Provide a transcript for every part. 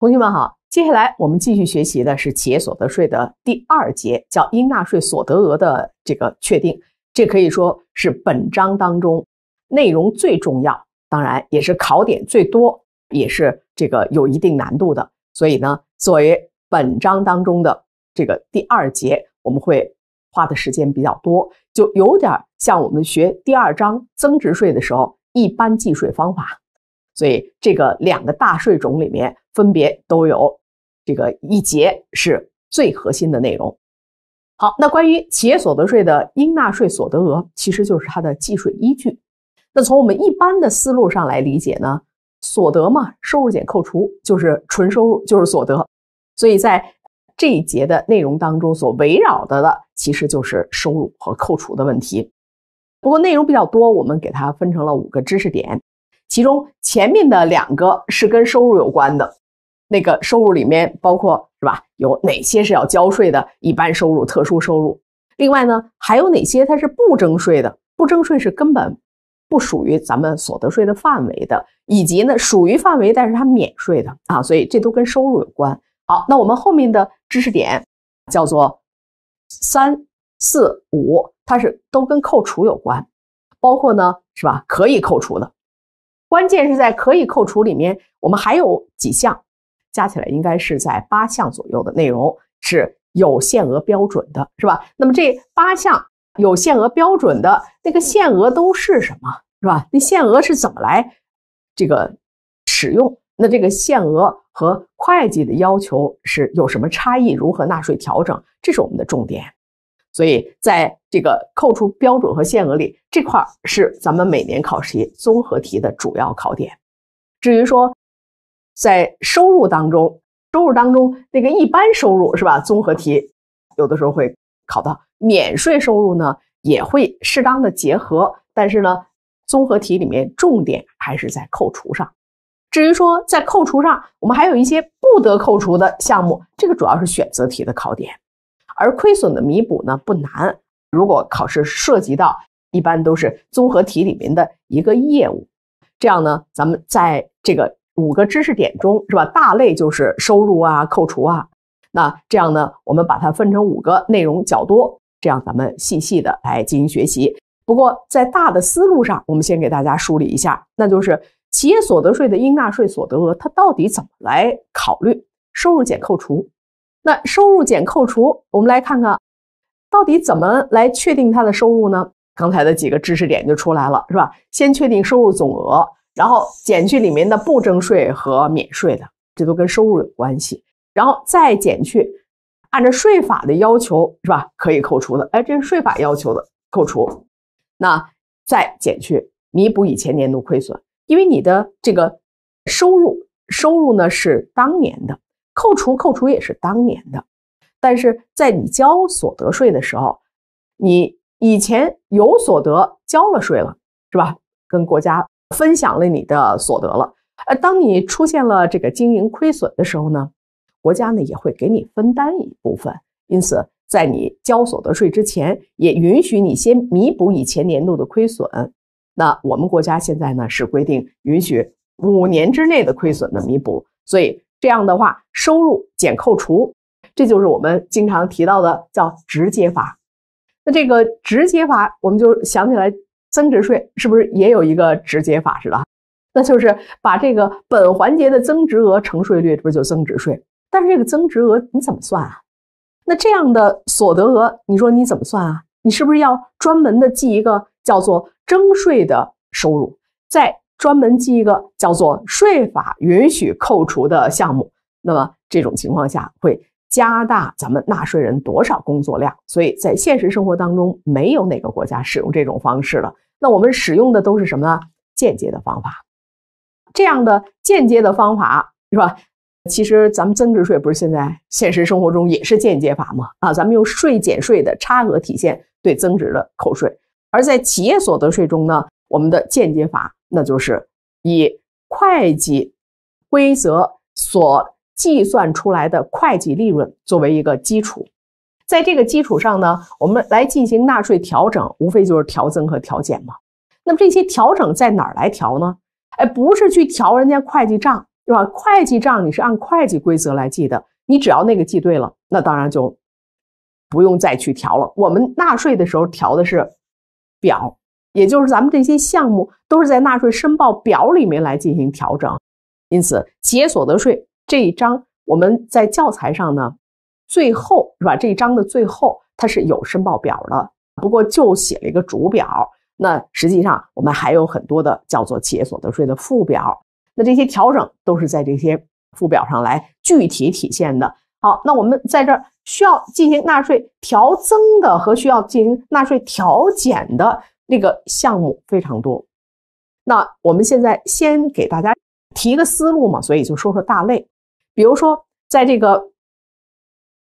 同学们好，接下来我们继续学习的是企业所得税的第二节，叫应纳税所得额的这个确定。这可以说是本章当中内容最重要，当然也是考点最多，也是这个有一定难度的。所以呢，作为本章当中的这个第二节，我们会花的时间比较多，就有点像我们学第二章增值税的时候一般计税方法。所以，这个两个大税种里面分别都有这个一节是最核心的内容。好，那关于企业所得税的应纳税所得额，其实就是它的计税依据。那从我们一般的思路上来理解呢，所得嘛，收入减扣除就是纯收入，就是所得。所以在这一节的内容当中，所围绕的的其实就是收入和扣除的问题。不过内容比较多，我们给它分成了五个知识点。其中前面的两个是跟收入有关的，那个收入里面包括是吧？有哪些是要交税的？一般收入、特殊收入。另外呢，还有哪些它是不征税的？不征税是根本不属于咱们所得税的范围的，以及呢属于范围但是它免税的啊。所以这都跟收入有关。好，那我们后面的知识点叫做三四五，它是都跟扣除有关，包括呢是吧？可以扣除的。关键是在可以扣除里面，我们还有几项，加起来应该是在八项左右的内容是有限额标准的，是吧？那么这八项有限额标准的那个限额都是什么，是吧？那限额是怎么来这个使用？那这个限额和会计的要求是有什么差异？如何纳税调整？这是我们的重点。所以，在这个扣除标准和限额里，这块是咱们每年考试综合题的主要考点。至于说在收入当中，收入当中那个一般收入是吧？综合题有的时候会考到免税收入呢，也会适当的结合。但是呢，综合题里面重点还是在扣除上。至于说在扣除上，我们还有一些不得扣除的项目，这个主要是选择题的考点。而亏损的弥补呢不难，如果考试涉及到，一般都是综合题里面的一个业务。这样呢，咱们在这个五个知识点中，是吧？大类就是收入啊、扣除啊。那这样呢，我们把它分成五个内容较多，这样咱们细细的来进行学习。不过在大的思路上，我们先给大家梳理一下，那就是企业所得税的应纳税所得额，它到底怎么来考虑收入减扣除？那收入减扣除，我们来看看到底怎么来确定它的收入呢？刚才的几个知识点就出来了，是吧？先确定收入总额，然后减去里面的不征税和免税的，这都跟收入有关系，然后再减去按照税法的要求，是吧？可以扣除的，哎，这是税法要求的扣除。那再减去弥补以前年度亏损，因为你的这个收入收入呢是当年的。扣除扣除也是当年的，但是在你交所得税的时候，你以前有所得交了税了，是吧？跟国家分享了你的所得了。呃，当你出现了这个经营亏损的时候呢，国家呢也会给你分担一部分。因此，在你交所得税之前，也允许你先弥补以前年度的亏损。那我们国家现在呢是规定允许五年之内的亏损的弥补，所以。这样的话，收入减扣除，这就是我们经常提到的叫直接法。那这个直接法，我们就想起来增值税是不是也有一个直接法是吧？那就是把这个本环节的增值额乘税率，不是就增值税？但是这个增值额你怎么算啊？那这样的所得额，你说你怎么算啊？你是不是要专门的记一个叫做征税的收入，在？专门记一个叫做税法允许扣除的项目，那么这种情况下会加大咱们纳税人多少工作量？所以在现实生活当中，没有哪个国家使用这种方式了。那我们使用的都是什么呢？间接的方法。这样的间接的方法是吧？其实咱们增值税不是现在现实生活中也是间接法吗？啊，咱们用税减税的差额体现对增值的扣税。而在企业所得税中呢，我们的间接法。那就是以会计规则所计算出来的会计利润作为一个基础，在这个基础上呢，我们来进行纳税调整，无非就是调增和调减嘛。那么这些调整在哪儿来调呢？哎，不是去调人家会计账，对吧？会计账你是按会计规则来记的，你只要那个记对了，那当然就不用再去调了。我们纳税的时候调的是表。也就是咱们这些项目都是在纳税申报表里面来进行调整，因此企业所得税这一章我们在教材上呢，最后是吧这一章的最后它是有申报表的，不过就写了一个主表。那实际上我们还有很多的叫做企业所得税的附表，那这些调整都是在这些附表上来具体体现的。好，那我们在这儿需要进行纳税调增的和需要进行纳税调减的。那个项目非常多，那我们现在先给大家提个思路嘛，所以就说说大类，比如说在这个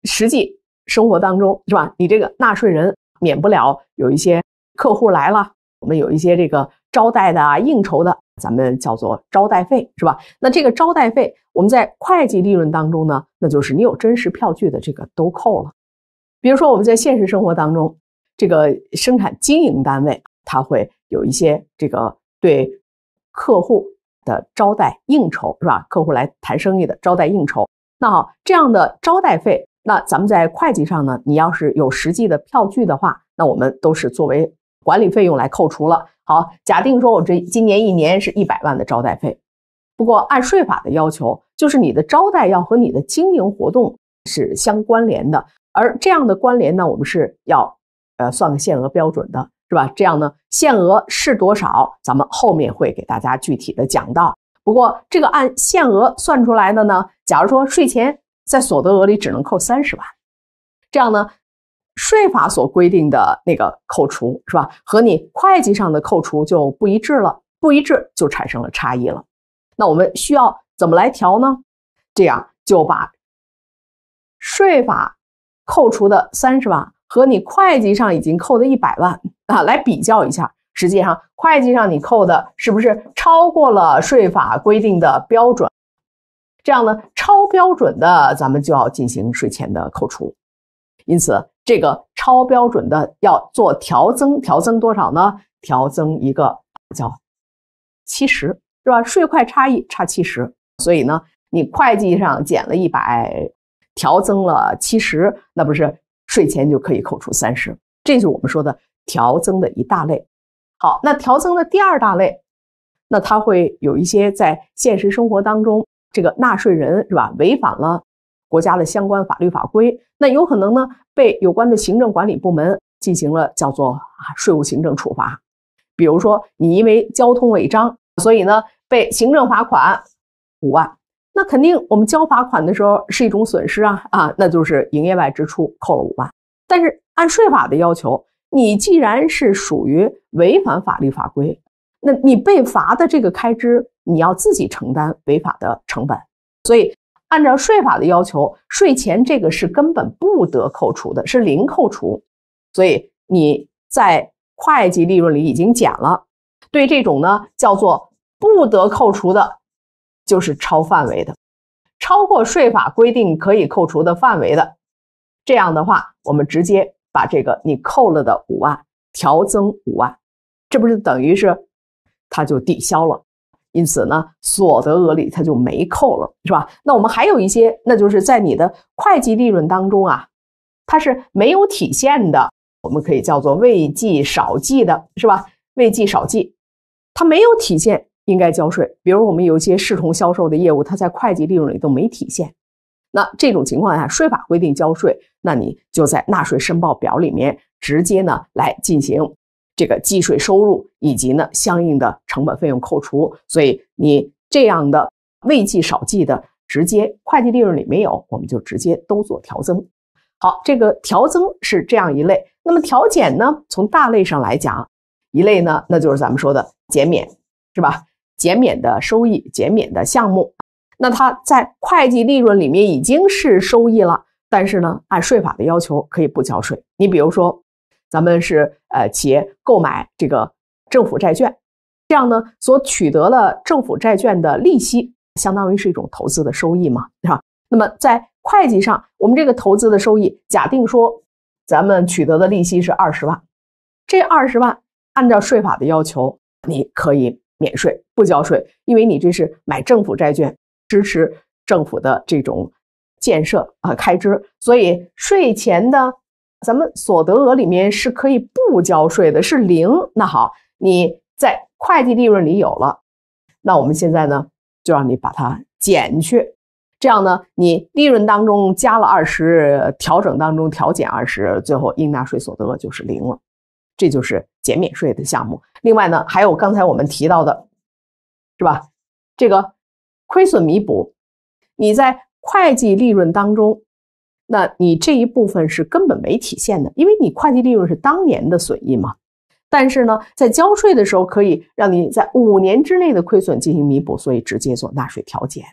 实际生活当中，是吧？你这个纳税人免不了有一些客户来了，我们有一些这个招待的啊、应酬的，咱们叫做招待费，是吧？那这个招待费我们在会计利润当中呢，那就是你有真实票据的这个都扣了，比如说我们在现实生活当中。这个生产经营单位，它会有一些这个对客户的招待应酬，是吧？客户来谈生意的招待应酬，那好，这样的招待费，那咱们在会计上呢，你要是有实际的票据的话，那我们都是作为管理费用来扣除了。好，假定说我这今年一年是一百万的招待费，不过按税法的要求，就是你的招待要和你的经营活动是相关联的，而这样的关联呢，我们是要。呃，算个限额标准的是吧？这样呢，限额是多少？咱们后面会给大家具体的讲到。不过这个按限额算出来的呢，假如说税前在所得额里只能扣三十万，这样呢，税法所规定的那个扣除是吧，和你会计上的扣除就不一致了，不一致就产生了差异了。那我们需要怎么来调呢？这样就把税法扣除的三十万。和你会计上已经扣的一百万啊，来比较一下，实际上会计上你扣的是不是超过了税法规定的标准？这样呢，超标准的咱们就要进行税前的扣除。因此，这个超标准的要做调增，调增多少呢？调增一个叫七十，是吧？税快差异差七十，所以呢，你会计上减了一百，调增了七十，那不是？税前就可以扣除三十，这就是我们说的调增的一大类。好，那调增的第二大类，那它会有一些在现实生活当中，这个纳税人是吧，违反了国家的相关法律法规，那有可能呢被有关的行政管理部门进行了叫做啊税务行政处罚，比如说你因为交通违章，所以呢被行政罚款五万。那肯定，我们交罚款的时候是一种损失啊啊，那就是营业外支出扣了五万。但是按税法的要求，你既然是属于违反法律法规，那你被罚的这个开支你要自己承担违法的成本。所以按照税法的要求，税前这个是根本不得扣除的，是零扣除。所以你在会计利润里已经减了。对这种呢，叫做不得扣除的。就是超范围的，超过税法规定可以扣除的范围的，这样的话，我们直接把这个你扣了的五万调增五万，这不是等于是它就抵消了？因此呢，所得额里它就没扣了，是吧？那我们还有一些，那就是在你的会计利润当中啊，它是没有体现的，我们可以叫做未计少计的，是吧？未计少计，它没有体现。应该交税，比如我们有一些视同销售的业务，它在会计利润里都没体现，那这种情况下税法规定交税，那你就在纳税申报表里面直接呢来进行这个计税收入以及呢相应的成本费用扣除，所以你这样的未计少计的，直接会计利润里没有，我们就直接都做调增。好，这个调增是这样一类，那么调减呢？从大类上来讲，一类呢那就是咱们说的减免，是吧？减免的收益，减免的项目，那它在会计利润里面已经是收益了，但是呢，按税法的要求可以不交税。你比如说，咱们是呃企业购买这个政府债券，这样呢所取得的政府债券的利息，相当于是一种投资的收益嘛，是吧？那么在会计上，我们这个投资的收益，假定说咱们取得的利息是二十万，这二十万按照税法的要求，你可以。免税不交税，因为你这是买政府债券，支持政府的这种建设啊开支，所以税前的咱们所得额里面是可以不交税的，是零。那好，你在会计利润里有了，那我们现在呢就让你把它减去，这样呢你利润当中加了二十，调整当中调减二十，最后应纳税所得额就是零了。这就是减免税的项目。另外呢，还有刚才我们提到的，是吧？这个亏损弥补，你在会计利润当中，那你这一部分是根本没体现的，因为你会计利润是当年的损益嘛。但是呢，在交税的时候，可以让你在五年之内的亏损进行弥补，所以直接做纳税调减。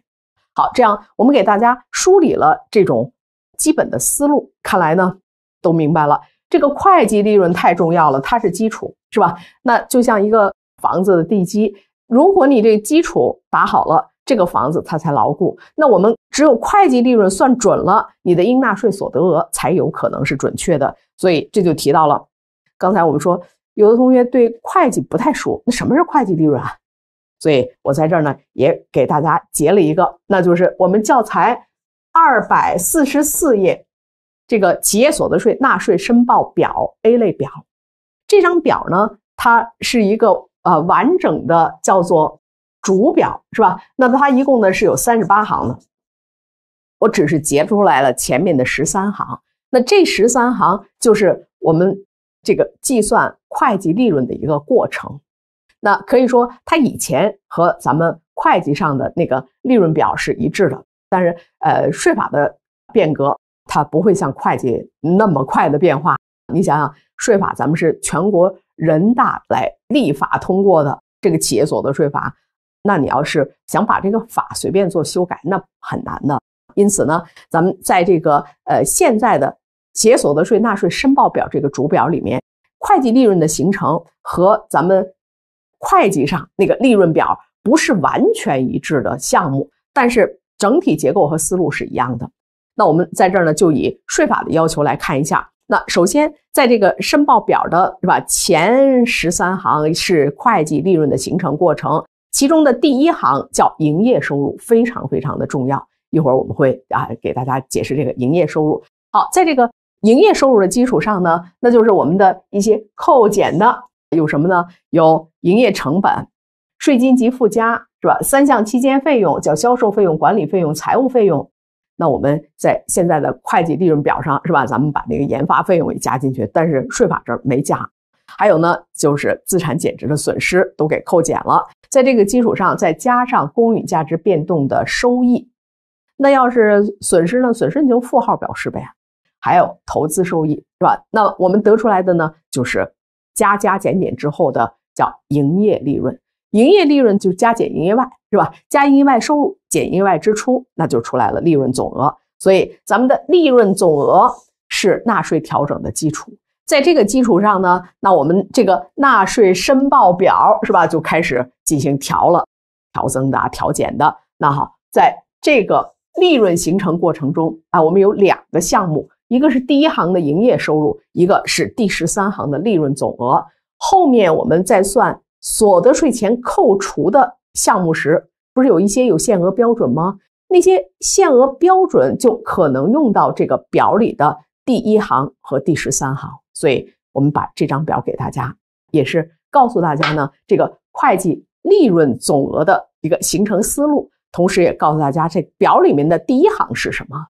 好，这样我们给大家梳理了这种基本的思路，看来呢都明白了。这个会计利润太重要了，它是基础，是吧？那就像一个房子的地基，如果你这基础打好了，这个房子它才牢固。那我们只有会计利润算准了，你的应纳税所得额才有可能是准确的。所以这就提到了，刚才我们说有的同学对会计不太熟，那什么是会计利润啊？所以我在这儿呢也给大家截了一个，那就是我们教材二百四十四页。这个企业所得税纳税申报表 A 类表，这张表呢，它是一个呃完整的叫做主表，是吧？那它一共呢是有三十八行的，我只是截出来了前面的十三行。那这十三行就是我们这个计算会计利润的一个过程。那可以说，它以前和咱们会计上的那个利润表是一致的，但是呃税法的变革。它不会像会计那么快的变化。你想想，税法咱们是全国人大来立法通过的这个企业所得税法，那你要是想把这个法随便做修改，那很难的。因此呢，咱们在这个呃现在的企业所得税纳税申报表这个主表里面，会计利润的形成和咱们会计上那个利润表不是完全一致的项目，但是整体结构和思路是一样的。那我们在这儿呢，就以税法的要求来看一下。那首先，在这个申报表的，是吧？前十三行是会计利润的形成过程，其中的第一行叫营业收入，非常非常的重要。一会儿我们会啊给大家解释这个营业收入。好，在这个营业收入的基础上呢，那就是我们的一些扣减的有什么呢？有营业成本、税金及附加，是吧？三项期间费用叫销售费用、管理费用、财务费用。那我们在现在的会计利润表上，是吧？咱们把那个研发费用也加进去，但是税法这儿没加。还有呢，就是资产减值的损失都给扣减了，在这个基础上再加上公允价值变动的收益。那要是损失呢？损失你就负号表示呗。还有投资收益，是吧？那我们得出来的呢，就是加加减减之后的叫营业利润。营业利润就加减营业外，是吧？加营业外收入，减营业外支出，那就出来了利润总额。所以咱们的利润总额是纳税调整的基础。在这个基础上呢，那我们这个纳税申报表，是吧？就开始进行调了，调增的啊，调减的。那好，在这个利润形成过程中啊，我们有两个项目，一个是第一行的营业收入，一个是第十三行的利润总额。后面我们再算。所得税前扣除的项目时，不是有一些有限额标准吗？那些限额标准就可能用到这个表里的第一行和第十三行。所以，我们把这张表给大家，也是告诉大家呢，这个会计利润总额的一个形成思路，同时也告诉大家这表里面的第一行是什么，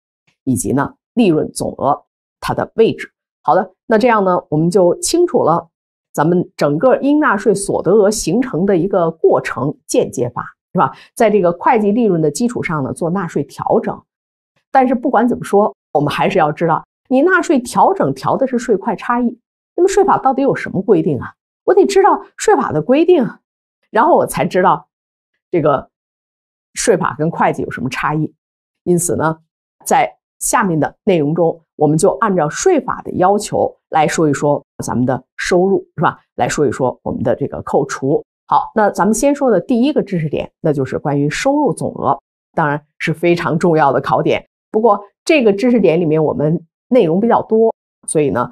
以及呢，利润总额它的位置。好的，那这样呢，我们就清楚了。咱们整个应纳税所得额形成的一个过程，间接法是吧？在这个会计利润的基础上呢，做纳税调整。但是不管怎么说，我们还是要知道，你纳税调整调的是税快差异。那么税法到底有什么规定啊？我得知道税法的规定，然后我才知道这个税法跟会计有什么差异。因此呢，在下面的内容中，我们就按照税法的要求来说一说咱们的收入，是吧？来说一说我们的这个扣除。好，那咱们先说的第一个知识点，那就是关于收入总额，当然是非常重要的考点。不过这个知识点里面我们内容比较多，所以呢，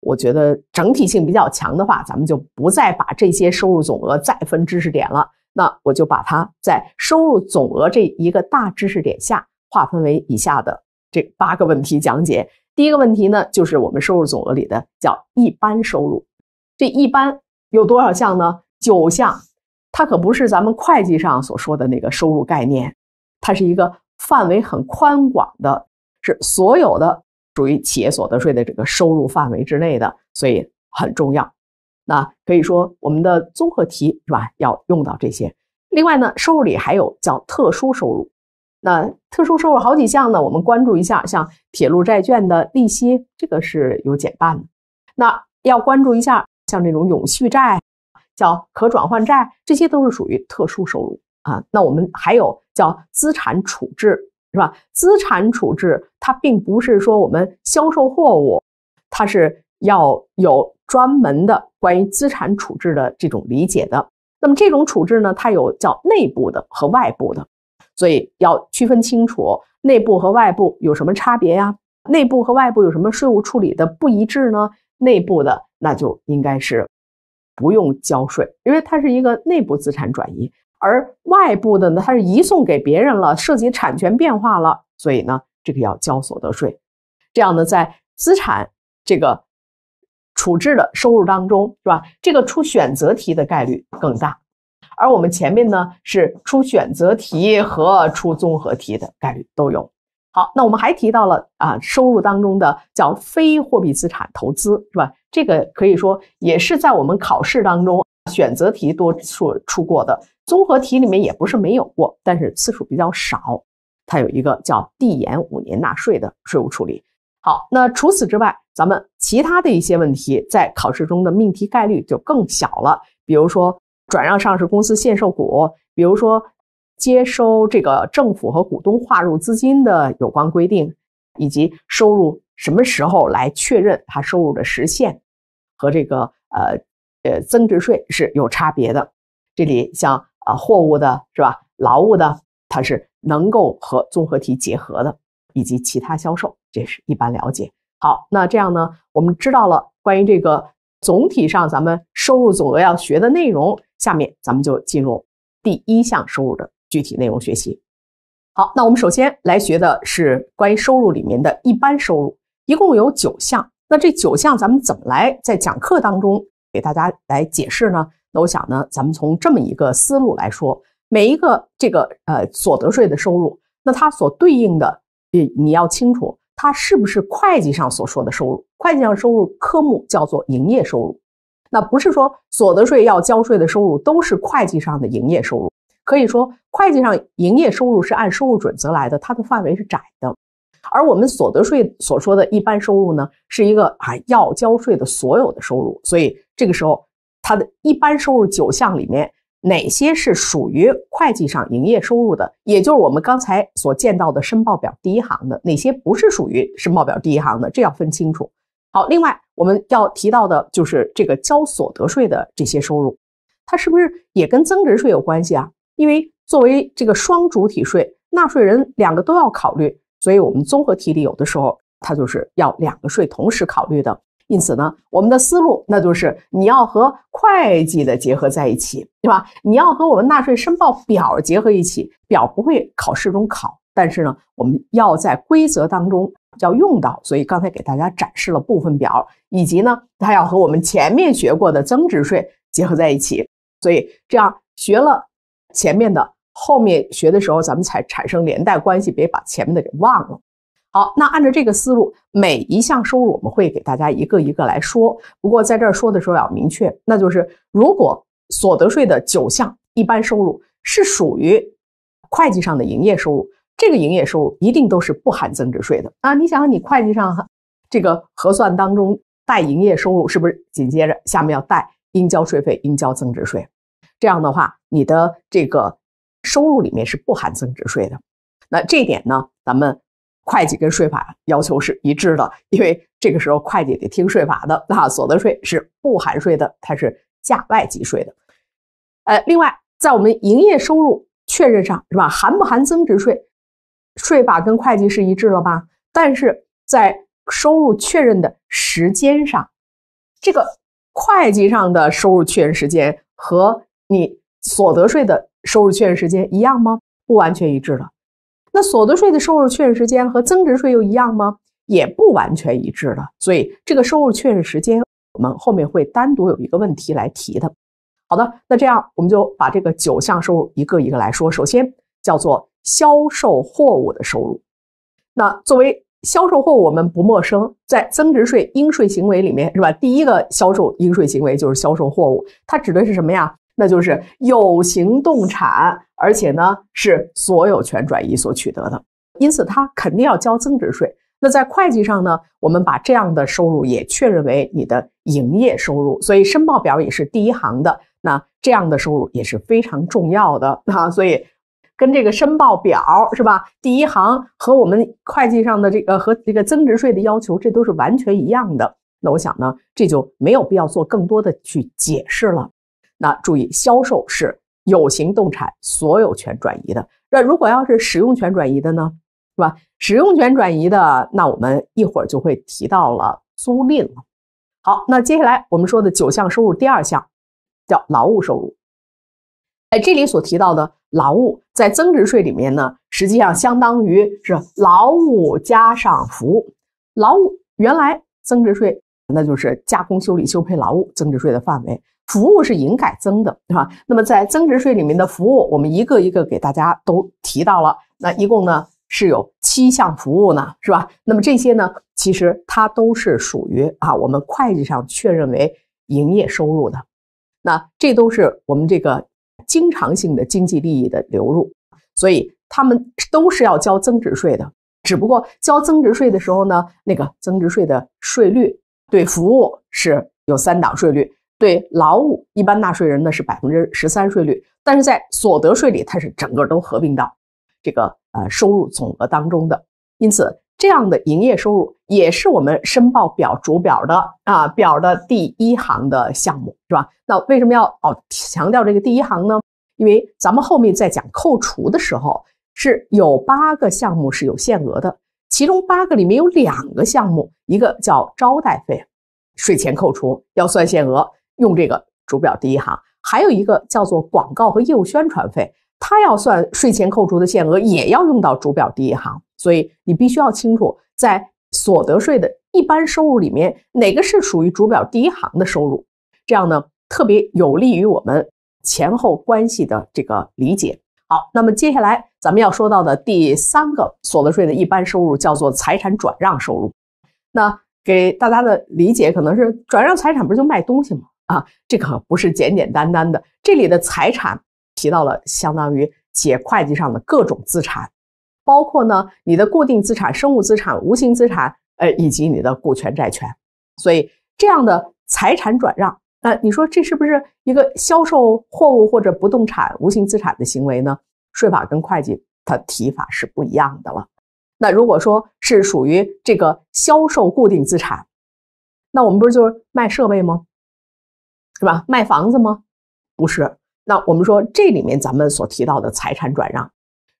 我觉得整体性比较强的话，咱们就不再把这些收入总额再分知识点了。那我就把它在收入总额这一个大知识点下划分为以下的。这八个问题讲解，第一个问题呢，就是我们收入总额里的叫一般收入，这一般有多少项呢？九项，它可不是咱们会计上所说的那个收入概念，它是一个范围很宽广的，是所有的属于企业所得税的这个收入范围之内的，所以很重要。那可以说我们的综合题是吧？要用到这些。另外呢，收入里还有叫特殊收入。那特殊收入好几项呢，我们关注一下，像铁路债券的利息，这个是有减半的。那要关注一下，像这种永续债、叫可转换债，这些都是属于特殊收入啊。那我们还有叫资产处置，是吧？资产处置它并不是说我们销售货物，它是要有专门的关于资产处置的这种理解的。那么这种处置呢，它有叫内部的和外部的。所以要区分清楚内部和外部有什么差别呀？内部和外部有什么税务处理的不一致呢？内部的那就应该是不用交税，因为它是一个内部资产转移；而外部的呢，它是移送给别人了，涉及产权变化了，所以呢，这个要交所得税。这样呢，在资产这个处置的收入当中，是吧？这个出选择题的概率更大。而我们前面呢是出选择题和出综合题的概率都有。好，那我们还提到了啊，收入当中的叫非货币资产投资是吧？这个可以说也是在我们考试当中选择题多数出过的，综合题里面也不是没有过，但是次数比较少。它有一个叫递延五年纳税的税务处理。好，那除此之外，咱们其他的一些问题在考试中的命题概率就更小了，比如说。转让上市公司限售股，比如说接收这个政府和股东划入资金的有关规定，以及收入什么时候来确认它收入的实现，和这个呃呃增值税是有差别的。这里像啊货物的是吧，劳务的它是能够和综合体结合的，以及其他销售，这是一般了解。好，那这样呢，我们知道了关于这个总体上咱们收入总额要学的内容。下面咱们就进入第一项收入的具体内容学习。好，那我们首先来学的是关于收入里面的一般收入，一共有九项。那这九项咱们怎么来在讲课当中给大家来解释呢？那我想呢，咱们从这么一个思路来说，每一个这个呃所得税的收入，那它所对应的你你要清楚，它是不是会计上所说的收入？会计上收入科目叫做营业收入。那不是说所得税要交税的收入都是会计上的营业收入，可以说会计上营业收入是按收入准则来的，它的范围是窄的。而我们所得税所说的一般收入呢，是一个啊要交税的所有的收入，所以这个时候它的一般收入九项里面哪些是属于会计上营业收入的，也就是我们刚才所见到的申报表第一行的哪些不是属于申报表第一行的，这要分清楚。好，另外我们要提到的就是这个交所得税的这些收入，它是不是也跟增值税有关系啊？因为作为这个双主体税，纳税人两个都要考虑，所以我们综合题里有的时候它就是要两个税同时考虑的。因此呢，我们的思路那就是你要和会计的结合在一起，对吧？你要和我们纳税申报表结合一起，表不会考试中考，但是呢，我们要在规则当中。要用到，所以刚才给大家展示了部分表，以及呢，它要和我们前面学过的增值税结合在一起。所以这样学了前面的，后面学的时候，咱们才产生连带关系，别把前面的给忘了。好，那按照这个思路，每一项收入我们会给大家一个一个来说。不过在这儿说的时候要明确，那就是如果所得税的九项一般收入是属于会计上的营业收入。这个营业收入一定都是不含增值税的啊！你想，你会计上这个核算当中带营业收入，是不是紧接着下面要带应交税费、应交增值税？这样的话，你的这个收入里面是不含增值税的。那这一点呢，咱们会计跟税法要求是一致的，因为这个时候会计得听税法的。那所得税是不含税的，它是价外计税的。呃，另外，在我们营业收入确认上，是吧？含不含增值税？税法跟会计是一致了吧？但是在收入确认的时间上，这个会计上的收入确认时间和你所得税的收入确认时间一样吗？不完全一致的。那所得税的收入确认时间和增值税又一样吗？也不完全一致的。所以这个收入确认时间，我们后面会单独有一个问题来提的。好的，那这样我们就把这个九项收入一个一个来说。首先叫做。销售货物的收入，那作为销售货物，我们不陌生。在增值税应税行为里面，是吧？第一个销售应税行为就是销售货物，它指的是什么呀？那就是有形动产，而且呢是所有权转移所取得的，因此它肯定要交增值税。那在会计上呢，我们把这样的收入也确认为你的营业收入，所以申报表也是第一行的。那这样的收入也是非常重要的，啊，所以。跟这个申报表是吧？第一行和我们会计上的这个和这个增值税的要求，这都是完全一样的。那我想呢，这就没有必要做更多的去解释了。那注意，销售是有形动产所有权转移的。那如果要是使用权转移的呢？是吧？使用权转移的，那我们一会儿就会提到了租赁了。好，那接下来我们说的九项收入第二项，叫劳务收入。这里所提到的劳务，在增值税里面呢，实际上相当于是劳务加上服务。劳务原来增值税，那就是加工修理修配劳务增值税的范围。服务是营改增的，对吧？那么在增值税里面的服务，我们一个一个给大家都提到了。那一共呢是有七项服务呢，是吧？那么这些呢，其实它都是属于啊，我们会计上确认为营业收入的。那这都是我们这个。经常性的经济利益的流入，所以他们都是要交增值税的。只不过交增值税的时候呢，那个增值税的税率对服务是有三档税率，对劳务一般纳税人呢是百分之十三税率，但是在所得税里它是整个都合并到这个呃收入总额当中的，因此。这样的营业收入也是我们申报表主表的啊，表的第一行的项目是吧？那为什么要哦强调这个第一行呢？因为咱们后面在讲扣除的时候是有八个项目是有限额的，其中八个里面有两个项目，一个叫招待费，税前扣除要算限额，用这个主表第一行；还有一个叫做广告和业务宣传费，它要算税前扣除的限额，也要用到主表第一行。所以你必须要清楚，在所得税的一般收入里面，哪个是属于主表第一行的收入，这样呢特别有利于我们前后关系的这个理解。好，那么接下来咱们要说到的第三个所得税的一般收入叫做财产转让收入，那给大家的理解可能是转让财产不是就卖东西吗？啊，这个不是简简单单的，这里的财产提到了相当于企业会计上的各种资产。包括呢，你的固定资产、生物资产、无形资产，呃，以及你的股权、债权。所以，这样的财产转让，那你说这是不是一个销售货物或者不动产、无形资产的行为呢？税法跟会计它提法是不一样的了。那如果说是属于这个销售固定资产，那我们不是就是卖设备吗？是吧？卖房子吗？不是。那我们说这里面咱们所提到的财产转让，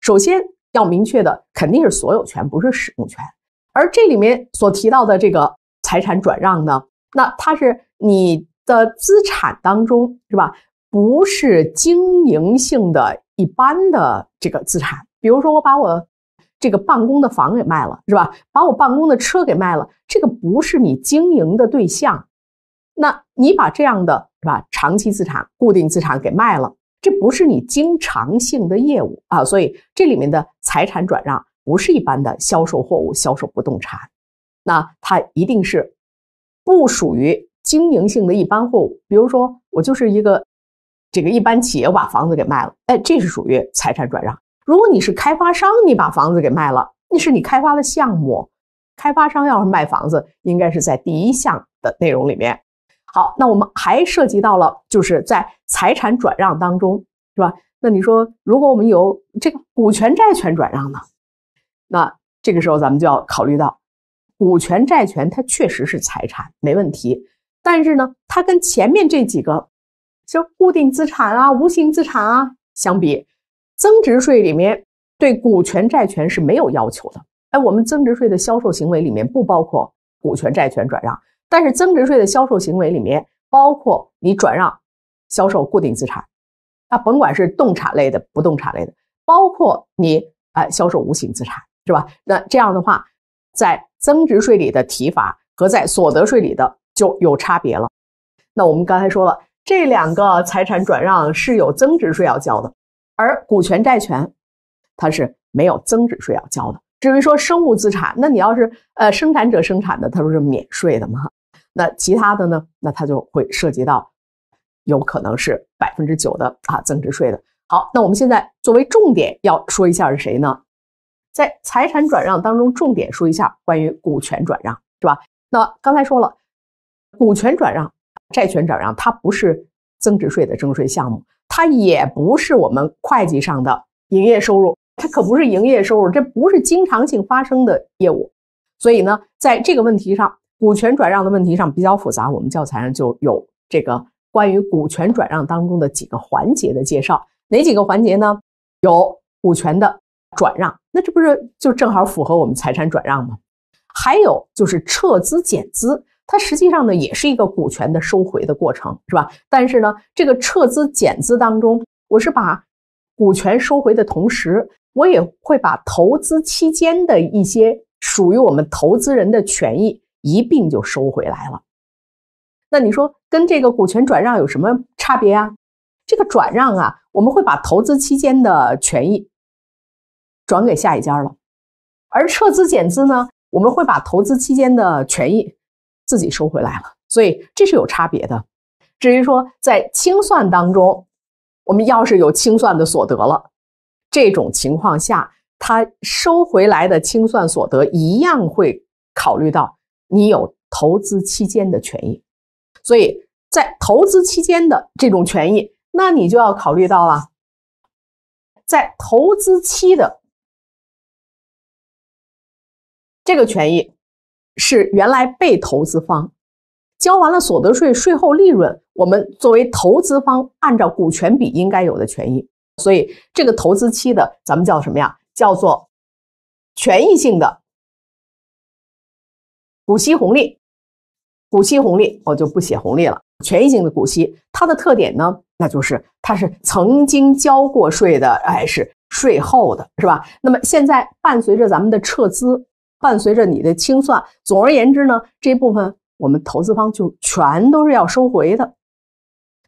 首先。要明确的肯定是所有权，不是使用权。而这里面所提到的这个财产转让呢，那它是你的资产当中，是吧？不是经营性的、一般的这个资产。比如说，我把我这个办公的房给卖了，是吧？把我办公的车给卖了，这个不是你经营的对象。那你把这样的是吧？长期资产、固定资产给卖了。这不是你经常性的业务啊，所以这里面的财产转让不是一般的销售货物、销售不动产，那它一定是不属于经营性的一般货物。比如说，我就是一个这个一般企业把房子给卖了，哎，这是属于财产转让。如果你是开发商，你把房子给卖了，那是你开发的项目。开发商要是卖房子，应该是在第一项的内容里面。好，那我们还涉及到了，就是在财产转让当中，是吧？那你说，如果我们有这个股权债权转让呢？那这个时候咱们就要考虑到，股权债权它确实是财产，没问题。但是呢，它跟前面这几个，像固定资产啊、无形资产啊相比，增值税里面对股权债权是没有要求的。哎，我们增值税的销售行为里面不包括股权债权转让。但是增值税的销售行为里面包括你转让、销售固定资产，那甭管是动产类的、不动产类的，包括你哎销售无形资产，是吧？那这样的话，在增值税里的提法和在所得税里的就有差别了。那我们刚才说了，这两个财产转让是有增值税要交的，而股权、债权它是没有增值税要交的。至于说生物资产，那你要是呃生产者生产的，它不是免税的吗？那其他的呢？那它就会涉及到，有可能是百分之九的啊增值税的。好，那我们现在作为重点要说一下是谁呢？在财产转让当中，重点说一下关于股权转让，是吧？那刚才说了，股权转让、债权转让，它不是增值税的征税项目，它也不是我们会计上的营业收入，它可不是营业收入，这不是经常性发生的业务，所以呢，在这个问题上。股权转让的问题上比较复杂，我们教材上就有这个关于股权转让当中的几个环节的介绍。哪几个环节呢？有股权的转让，那这不是就正好符合我们财产转让吗？还有就是撤资减资，它实际上呢也是一个股权的收回的过程，是吧？但是呢，这个撤资减资当中，我是把股权收回的同时，我也会把投资期间的一些属于我们投资人的权益。一并就收回来了，那你说跟这个股权转让有什么差别啊？这个转让啊，我们会把投资期间的权益转给下一家了，而撤资减资呢，我们会把投资期间的权益自己收回来了，所以这是有差别的。至于说在清算当中，我们要是有清算的所得了，这种情况下，他收回来的清算所得一样会考虑到。你有投资期间的权益，所以在投资期间的这种权益，那你就要考虑到了，在投资期的这个权益是原来被投资方交完了所得税税后利润，我们作为投资方按照股权比应该有的权益，所以这个投资期的咱们叫什么呀？叫做权益性的。股息红利，股息红利我就不写红利了。权益型的股息，它的特点呢，那就是它是曾经交过税的，哎，是税后的是吧？那么现在伴随着咱们的撤资，伴随着你的清算，总而言之呢，这部分我们投资方就全都是要收回的。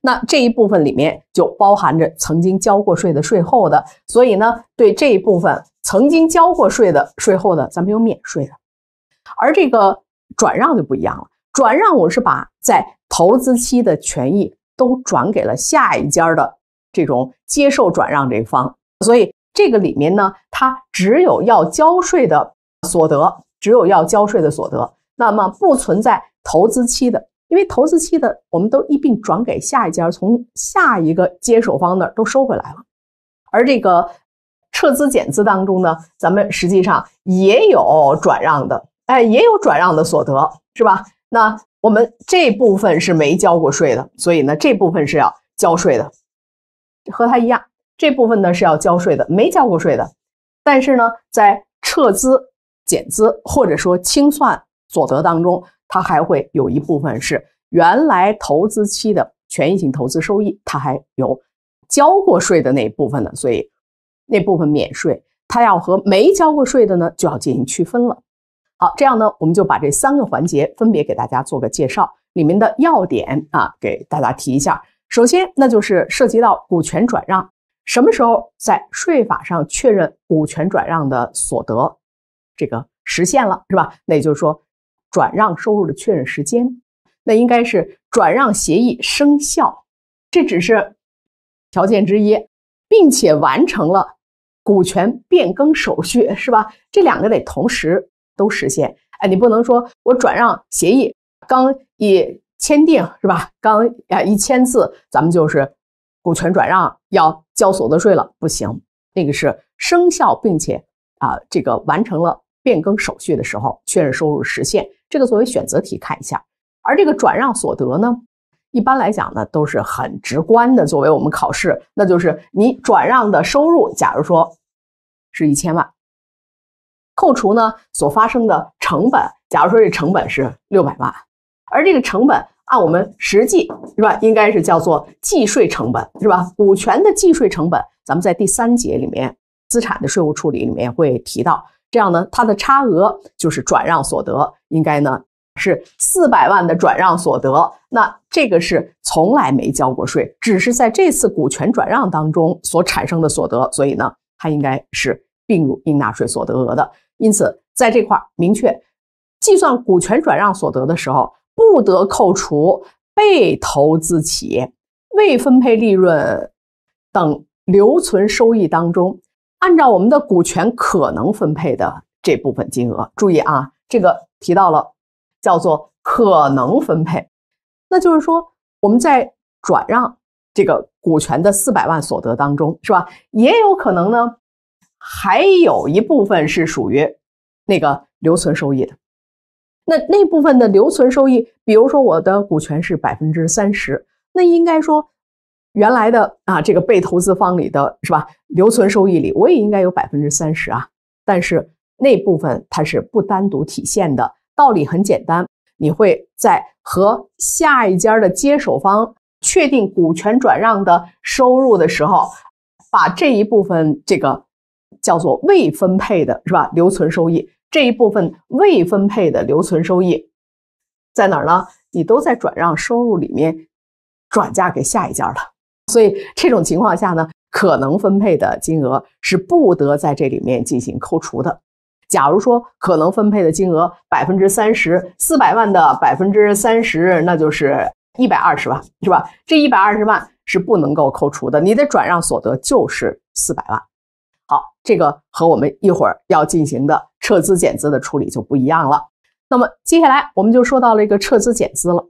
那这一部分里面就包含着曾经交过税的税后的，所以呢，对这一部分曾经交过税的税后的，咱们有免税的，而这个。转让就不一样了，转让我是把在投资期的权益都转给了下一家的这种接受转让这一方，所以这个里面呢，它只有要交税的所得，只有要交税的所得，那么不存在投资期的，因为投资期的我们都一并转给下一家，从下一个接手方那都收回来了。而这个撤资减资当中呢，咱们实际上也有转让的。哎，也有转让的所得，是吧？那我们这部分是没交过税的，所以呢，这部分是要交税的，和它一样。这部分呢是要交税的，没交过税的。但是呢，在撤资、减资或者说清算所得当中，它还会有一部分是原来投资期的权益性投资收益，它还有交过税的那一部分的，所以那部分免税，它要和没交过税的呢就要进行区分了。好，这样呢，我们就把这三个环节分别给大家做个介绍，里面的要点啊，给大家提一下。首先，那就是涉及到股权转让，什么时候在税法上确认股权转让的所得，这个实现了是吧？那也就是说，转让收入的确认时间，那应该是转让协议生效，这只是条件之一，并且完成了股权变更手续是吧？这两个得同时。都实现，哎，你不能说我转让协议刚一签订是吧？刚啊一签字，咱们就是股权转让要交所得税了，不行，那个是生效并且啊这个完成了变更手续的时候确认收入实现。这个作为选择题看一下，而这个转让所得呢，一般来讲呢都是很直观的，作为我们考试，那就是你转让的收入，假如说是一千万。扣除呢所发生的成本，假如说这成本是六百万，而这个成本按我们实际是吧，应该是叫做计税成本是吧？股权的计税成本，咱们在第三节里面资产的税务处理里面会提到。这样呢，它的差额就是转让所得，应该呢是四百万的转让所得。那这个是从来没交过税，只是在这次股权转让当中所产生的所得，所以呢，它应该是并入应纳税所得额的。因此，在这块儿明确计算股权转让所得的时候，不得扣除被投资企业未分配利润等留存收益当中，按照我们的股权可能分配的这部分金额。注意啊，这个提到了叫做可能分配，那就是说我们在转让这个股权的四百万所得当中，是吧？也有可能呢。还有一部分是属于那个留存收益的，那那部分的留存收益，比如说我的股权是百分之三十，那应该说原来的啊这个被投资方里的是吧留存收益里我也应该有百分之三十啊，但是那部分它是不单独体现的，道理很简单，你会在和下一家的接手方确定股权转让的收入的时候，把这一部分这个。叫做未分配的是吧？留存收益这一部分未分配的留存收益在哪儿呢？你都在转让收入里面转嫁给下一家了。所以这种情况下呢，可能分配的金额是不得在这里面进行扣除的。假如说可能分配的金额百分之三十，四百万的百分之三十，那就是一百二十万，是吧？这一百二十万是不能够扣除的，你的转让所得就是四百万。好，这个和我们一会儿要进行的撤资减资的处理就不一样了。那么接下来我们就说到了一个撤资减资了。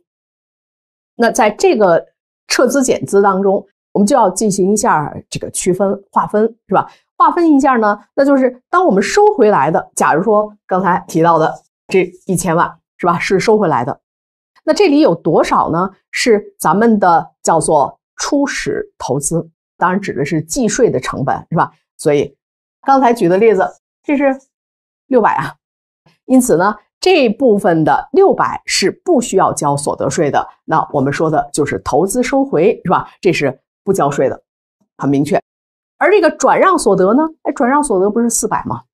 那在这个撤资减资当中，我们就要进行一下这个区分划分，是吧？划分一下呢，那就是当我们收回来的，假如说刚才提到的这一千万，是吧？是收回来的。那这里有多少呢？是咱们的叫做初始投资，当然指的是计税的成本，是吧？所以刚才举的例子，这是六百啊。因此呢，这部分的六百是不需要交所得税的。那我们说的就是投资收回，是吧？这是不交税的，很明确。而这个转让所得呢？哎，转让所得不是四百吗？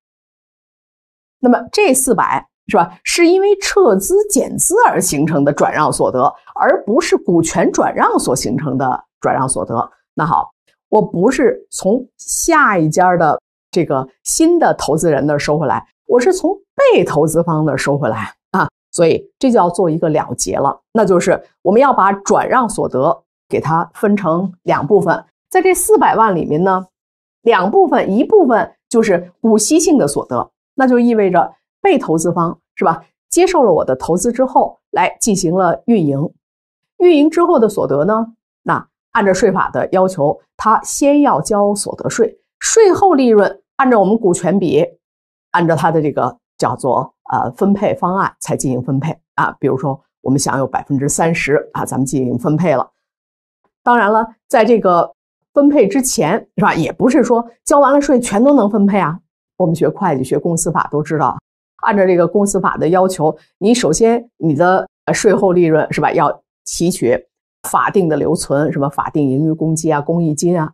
那么这四百是吧？是因为撤资减资而形成的转让所得，而不是股权转让所形成的转让所得。那好。我不是从下一家的这个新的投资人那收回来，我是从被投资方那收回来啊，所以这就要做一个了结了，那就是我们要把转让所得给它分成两部分，在这四百万里面呢，两部分，一部分就是股息性的所得，那就意味着被投资方是吧，接受了我的投资之后来进行了运营，运营之后的所得呢，那。按照税法的要求，他先要交所得税，税后利润按照我们股权比，按照他的这个叫做呃分配方案才进行分配啊。比如说我们享有百分之三十啊，咱们进行分配了。当然了，在这个分配之前是吧？也不是说交完了税全都能分配啊。我们学会计学公司法都知道，按照这个公司法的要求，你首先你的税后利润是吧要提取。法定的留存，什么法定盈余公积啊、公益金啊，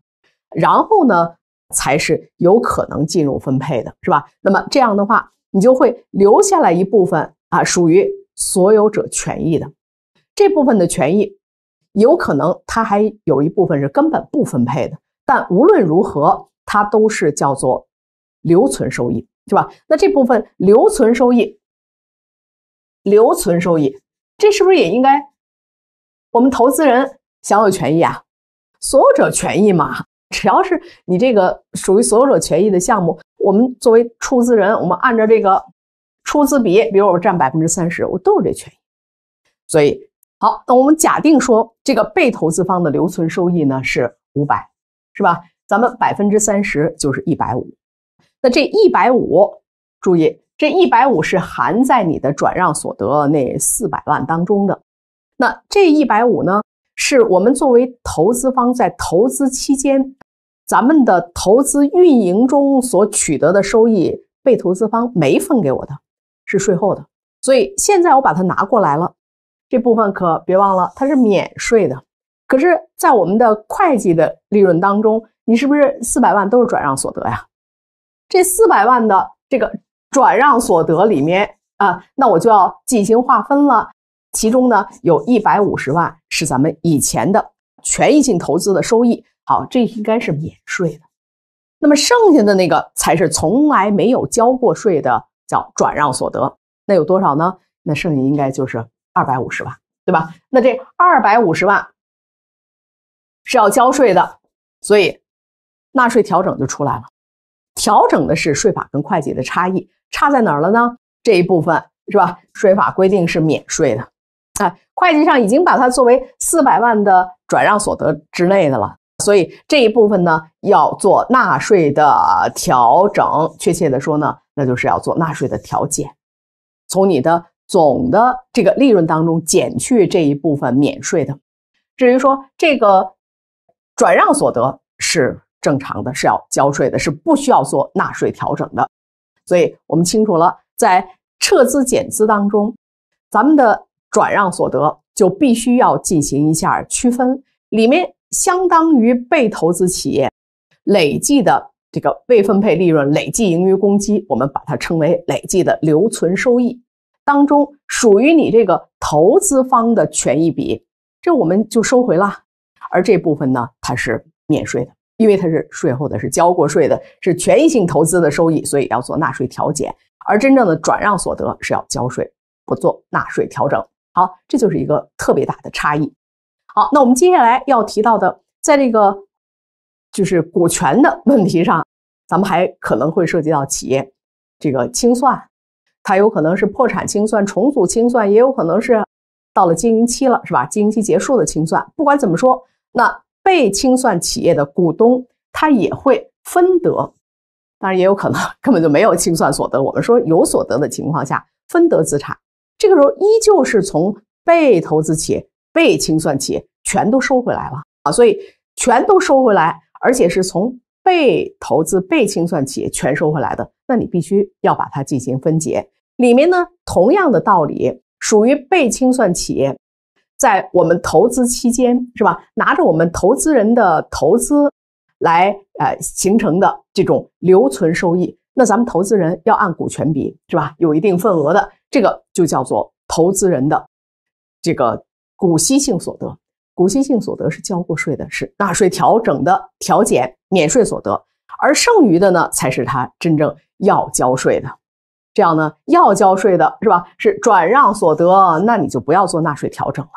然后呢，才是有可能进入分配的，是吧？那么这样的话，你就会留下来一部分啊，属于所有者权益的这部分的权益，有可能它还有一部分是根本不分配的，但无论如何，它都是叫做留存收益，是吧？那这部分留存收益，留存收益，这是不是也应该？我们投资人享有权益啊，所有者权益嘛，只要是你这个属于所有者权益的项目，我们作为出资人，我们按照这个出资比，比如我占百分之三十，我都有这权益。所以，好，那我们假定说这个被投资方的留存收益呢是五百，是吧？咱们百分之三十就是一百五。那这一百五，注意，这一百五是含在你的转让所得那四百万当中的。那这一百五呢？是我们作为投资方在投资期间，咱们的投资运营中所取得的收益，被投资方没分给我的，是税后的。所以现在我把它拿过来了，这部分可别忘了，它是免税的。可是，在我们的会计的利润当中，你是不是四百万都是转让所得呀？这四百万的这个转让所得里面啊，那我就要进行划分了。其中呢，有一百五十万是咱们以前的权益性投资的收益，好，这应该是免税的。那么剩下的那个才是从来没有交过税的，叫转让所得。那有多少呢？那剩下应该就是二百五十万，对吧？那这二百五十万是要交税的，所以纳税调整就出来了。调整的是税法跟会计的差异，差在哪儿了呢？这一部分是吧？税法规定是免税的。哎，会计上已经把它作为四百万的转让所得之内的了，所以这一部分呢要做纳税的调整。确切的说呢，那就是要做纳税的调减，从你的总的这个利润当中减去这一部分免税的。至于说这个转让所得是正常的，是要交税的，是不需要做纳税调整的。所以我们清楚了，在撤资减资当中，咱们的。转让所得就必须要进行一下区分，里面相当于被投资企业累计的这个未分配利润、累计盈余公积，我们把它称为累计的留存收益当中，属于你这个投资方的权益比，这我们就收回了。而这部分呢，它是免税的，因为它是税后的，是交过税的，是权益性投资的收益，所以要做纳税调减。而真正的转让所得是要交税，不做纳税调整。好，这就是一个特别大的差异。好，那我们接下来要提到的，在这个就是股权的问题上，咱们还可能会涉及到企业这个清算，它有可能是破产清算、重组清算，也有可能是到了经营期了，是吧？经营期结束的清算，不管怎么说，那被清算企业的股东他也会分得，当然也有可能 根本就没有清算所得。我们说有所得的情况下，分得资产。这个时候依旧是从被投资企业、被清算企业全都收回来了啊，所以全都收回来，而且是从被投资、被清算企业全收回来的。那你必须要把它进行分解，里面呢同样的道理，属于被清算企业，在我们投资期间是吧，拿着我们投资人的投资来呃形成的这种留存收益。那咱们投资人要按股权比是吧，有一定份额的，这个就叫做投资人的这个股息性所得。股息性所得是交过税的，是纳税调整的调减免税所得，而剩余的呢，才是他真正要交税的。这样呢，要交税的是吧？是转让所得，那你就不要做纳税调整了。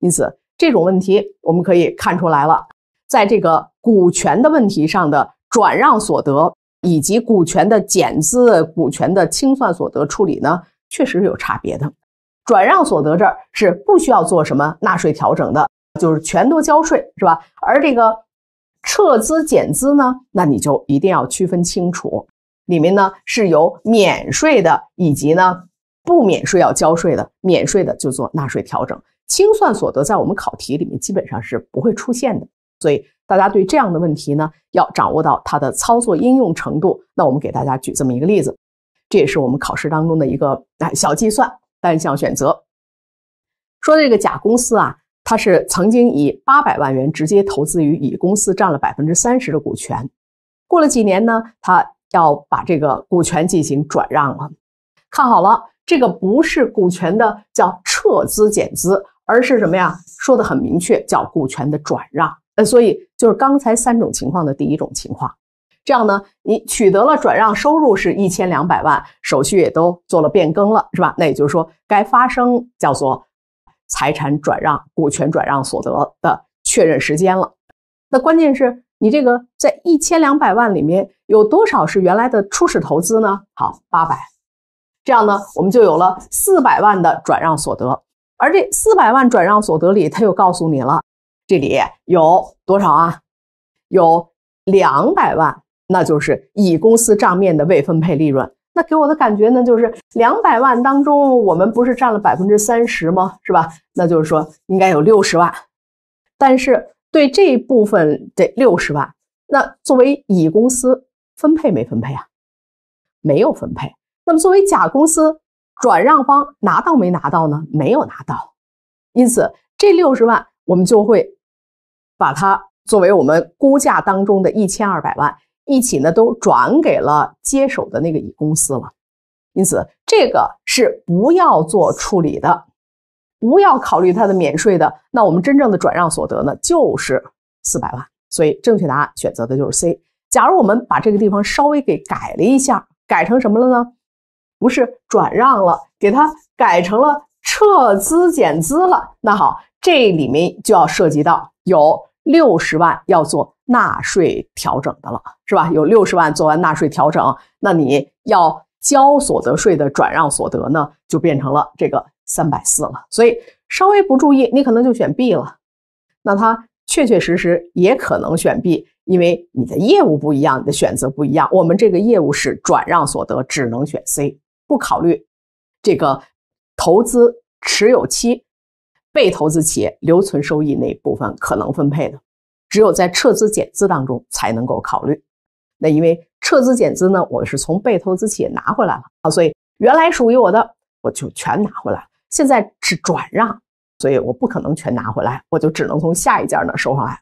因此，这种问题我们可以看出来了，在这个股权的问题上的转让所得。以及股权的减资、股权的清算所得处理呢，确实是有差别的。转让所得这儿是不需要做什么纳税调整的，就是全都交税，是吧？而这个撤资、减资呢，那你就一定要区分清楚，里面呢是有免税的，以及呢不免税要交税的。免税的就做纳税调整，清算所得在我们考题里面基本上是不会出现的。所以大家对这样的问题呢，要掌握到它的操作应用程度。那我们给大家举这么一个例子，这也是我们考试当中的一个哎小计算单项选择。说这个甲公司啊，它是曾经以八百万元直接投资于乙公司，占了百分之三十的股权。过了几年呢，他要把这个股权进行转让了。看好了，这个不是股权的叫撤资减资，而是什么呀？说的很明确，叫股权的转让。呃，所以就是刚才三种情况的第一种情况，这样呢，你取得了转让收入是一千两百万，手续也都做了变更了，是吧？那也就是说，该发生叫做财产转让、股权转让所得的确认时间了。那关键是你这个在一千两百万里面有多少是原来的初始投资呢？好，八百，这样呢，我们就有了四百万的转让所得，而这四百万转让所得里，他又告诉你了。这里有多少啊？有两百万，那就是乙公司账面的未分配利润。那给我的感觉呢，就是两百万当中，我们不是占了百分之三十吗？是吧？那就是说应该有六十万。但是对这部分这六十万，那作为乙公司分配没分配啊？没有分配。那么作为甲公司转让方拿到没拿到呢？没有拿到。因此这六十万我们就会。把它作为我们估价当中的一千二百万一起呢，都转给了接手的那个乙公司了，因此这个是不要做处理的，不要考虑它的免税的。那我们真正的转让所得呢，就是四百万。所以正确答案选择的就是 C。假如我们把这个地方稍微给改了一下，改成什么了呢？不是转让了，给它改成了撤资减资了。那好，这里面就要涉及到有。六十万要做纳税调整的了，是吧？有六十万做完纳税调整，那你要交所得税的转让所得呢，就变成了这个三百四了。所以稍微不注意，你可能就选 B 了。那他确确实实也可能选 B，因为你的业务不一样，你的选择不一样。我们这个业务是转让所得，只能选 C，不考虑这个投资持有期。被投资企业留存收益那一部分可能分配的，只有在撤资减资当中才能够考虑。那因为撤资减资呢，我是从被投资企业拿回来了啊，所以原来属于我的我就全拿回来。现在是转让，所以我不可能全拿回来，我就只能从下一家那收上来。